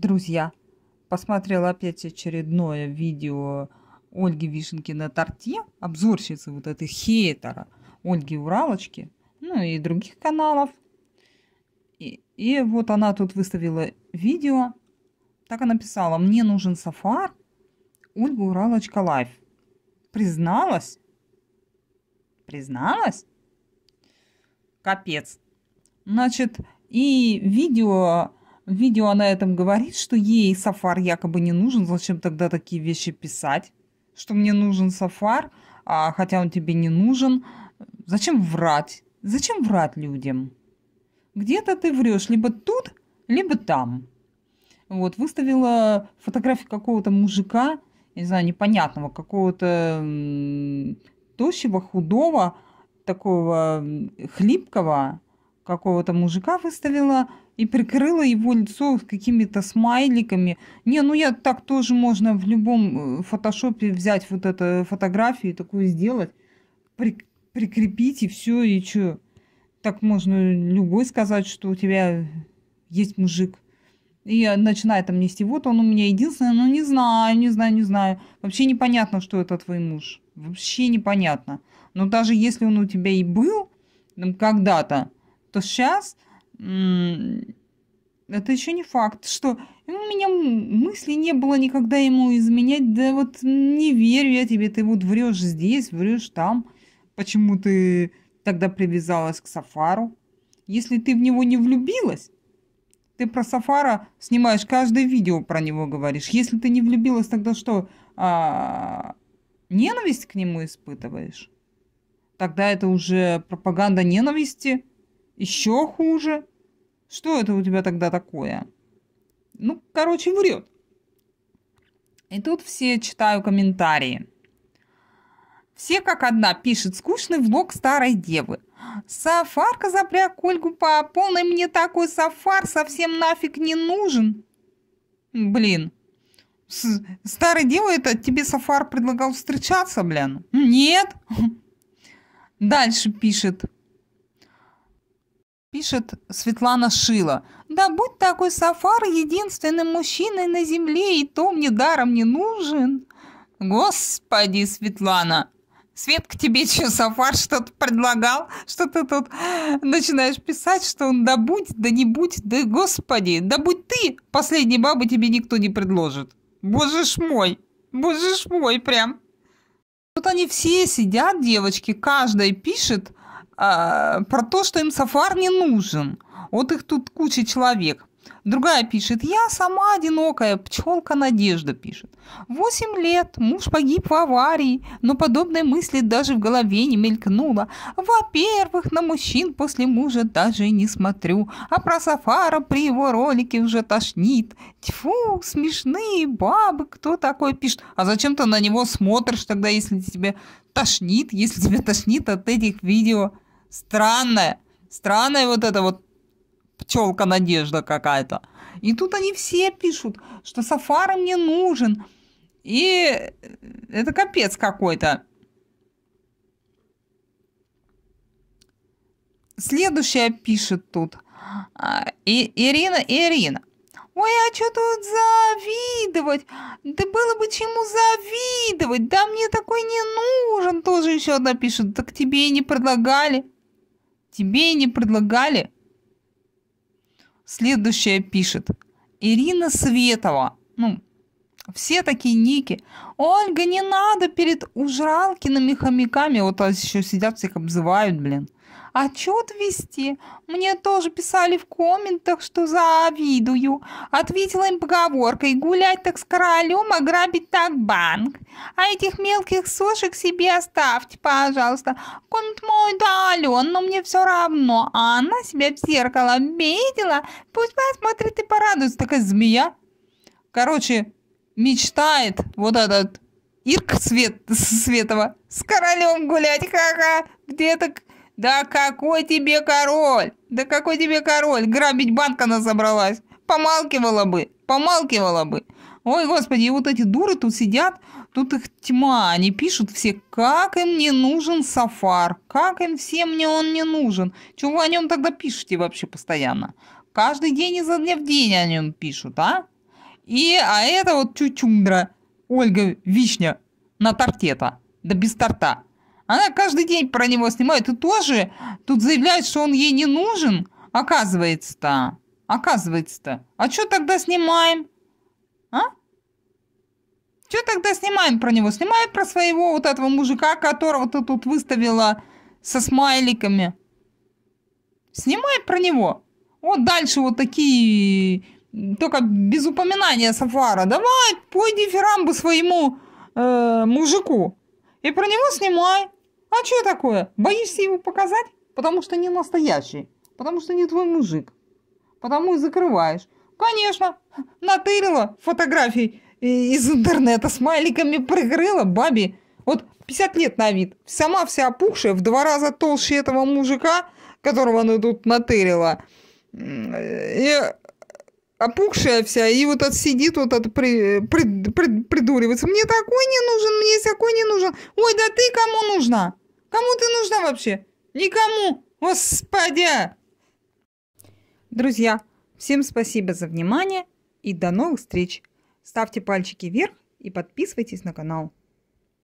друзья, посмотрела опять очередное видео Ольги Вишенки на торте, обзорщицы вот этой хейтера Ольги Уралочки, ну и других каналов. И, и вот она тут выставила видео, так и написала: мне нужен сафар, Ольга Уралочка лайф. Призналась? Призналась? Капец. Значит, и видео в видео она этом говорит, что ей Сафар якобы не нужен. Зачем тогда такие вещи писать? Что мне нужен Сафар, а хотя он тебе не нужен. Зачем врать? Зачем врать людям? Где-то ты врешь либо тут, либо там. Вот, выставила фотографию какого-то мужика, не знаю, непонятного, какого-то тощего, худого, такого хлипкого, какого-то мужика выставила и прикрыла его лицо какими-то смайликами. Не, ну я так тоже можно в любом э, фотошопе взять вот эту э, фотографию и такую сделать, при, прикрепить и все, и что. Так можно любой сказать, что у тебя есть мужик. И начинает там нести, вот он у меня единственный, ну не знаю, не знаю, не знаю. Вообще непонятно, что это твой муж. Вообще непонятно. Но даже если он у тебя и был когда-то, то сейчас это еще не факт, что у меня мысли не было никогда ему изменять, да вот не верю я тебе, ты вот врешь здесь, врешь там, почему ты тогда привязалась к Сафару? Если ты в него не влюбилась, ты про Сафара снимаешь каждое видео, про него говоришь. Если ты не влюбилась, тогда что, а, ненависть к нему испытываешь? Тогда это уже пропаганда ненависти – еще хуже. Что это у тебя тогда такое? Ну, короче, врет. И тут все читаю комментарии. Все как одна пишет скучный влог старой девы. Сафарка запряг Ольгу по полной, мне такой сафар совсем нафиг не нужен. Блин, с дева это тебе сафар предлагал встречаться, блин? Нет. Дальше пишет Пишет Светлана Шила. «Да будь такой Сафар единственным мужчиной на земле, и то мне даром не нужен». Господи, Светлана, Светка тебе что, Сафар что-то предлагал? Что ты тут начинаешь писать, что он да будь, да не будь, да господи, да будь ты, последней бабы тебе никто не предложит. Боже ж мой, боже ж мой, прям. Тут они все сидят, девочки, каждая пишет, а, про то, что им сафар не нужен. Вот их тут куча человек. Другая пишет, я сама одинокая, пчелка Надежда пишет. Восемь лет, муж погиб в аварии, но подобной мысли даже в голове не мелькнуло. Во-первых, на мужчин после мужа даже не смотрю, а про Сафара при его ролике уже тошнит. Тьфу, смешные бабы, кто такой пишет? А зачем ты на него смотришь тогда, если тебе тошнит, если тебе тошнит от этих видео? странная, странная вот эта вот пчелка надежда какая-то. И тут они все пишут, что сафари мне нужен. И э, это капец какой-то. Следующая пишет тут. А, и, Ирина, Ирина. Ой, а что тут завидовать? Да было бы чему завидовать. Да мне такой не нужен. Тоже еще одна пишет. Так тебе и не предлагали. Тебе и не предлагали. Следующая пишет. Ирина Светова. Ну, все такие ники. Ольга, не надо перед ужралкиными хомяками. Вот а еще сидят, всех обзывают, блин. Отчет вести? Мне тоже писали в комментах, что завидую. Ответила им поговоркой «Гулять так с королем, а грабить так банк». А этих мелких сошек себе оставьте, пожалуйста. Коммент мой удален, но мне все равно. А она себя в зеркало видела. Пусть посмотрит и порадуется. Такая змея. Короче, мечтает вот этот Ирка Свет, Светова с королем гулять, ха-ха, где так да какой тебе король? Да какой тебе король? Грабить банк она забралась. Помалкивала бы, помалкивала бы. Ой, господи, вот эти дуры тут сидят, тут их тьма. Они пишут все, как им не нужен Сафар, как им всем мне он не нужен. Чего вы о нем тогда пишете вообще постоянно? Каждый день изо дня в день о нем пишут, а? И, а это вот чучундра, Ольга Вишня на тортета, да без торта. Она каждый день про него снимает и тоже тут заявляет, что он ей не нужен. Оказывается-то. Оказывается-то. А что тогда снимаем? А? Что тогда снимаем про него? Снимаем про своего вот этого мужика, которого ты тут выставила со смайликами. Снимай про него. Вот дальше вот такие, только без упоминания Сафара. Давай, пой дифирамбы своему э, мужику. И про него снимай. А что такое? Боишься его показать? Потому что не настоящий. Потому что не твой мужик. Потому и закрываешь. Конечно, натырила фотографий из интернета, смайликами прикрыла бабе. Вот 50 лет на вид. Сама вся опухшая, в два раза толще этого мужика, которого она тут натырила. И опухшая вся, и вот отсидит вот от при, при, при, придуривается. Мне такой не нужен, мне такой не нужен. Ой, да ты кому нужна? Кому ты нужна вообще? Никому! Господя!» Друзья, всем спасибо за внимание и до новых встреч! Ставьте пальчики вверх и подписывайтесь на канал.